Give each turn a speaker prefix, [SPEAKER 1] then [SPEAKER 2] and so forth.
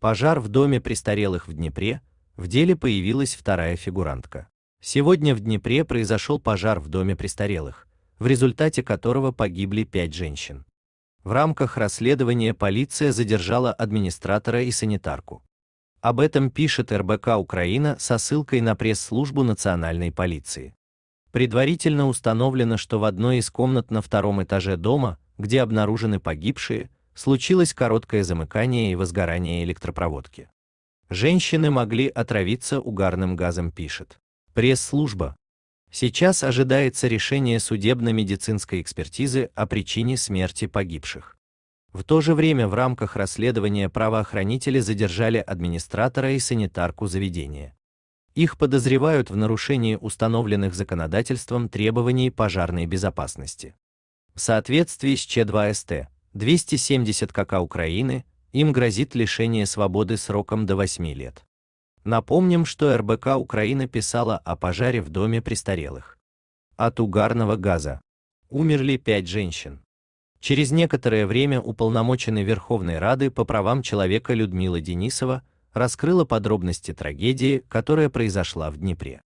[SPEAKER 1] Пожар в доме престарелых в Днепре, в деле появилась вторая фигурантка. Сегодня в Днепре произошел пожар в доме престарелых, в результате которого погибли пять женщин. В рамках расследования полиция задержала администратора и санитарку. Об этом пишет РБК Украина со ссылкой на пресс-службу национальной полиции. Предварительно установлено, что в одной из комнат на втором этаже дома, где обнаружены погибшие, случилось короткое замыкание и возгорание электропроводки. Женщины могли отравиться угарным газом, пишет пресс-служба. Сейчас ожидается решение судебно-медицинской экспертизы о причине смерти погибших. В то же время в рамках расследования правоохранители задержали администратора и санитарку заведения. Их подозревают в нарушении установленных законодательством требований пожарной безопасности. В соответствии с Ч2СТ 270 КК Украины, им грозит лишение свободы сроком до 8 лет. Напомним, что РБК Украина писала о пожаре в доме престарелых. От угарного газа умерли пять женщин. Через некоторое время уполномоченный Верховной Рады по правам человека Людмила Денисова раскрыла подробности трагедии, которая произошла в Днепре.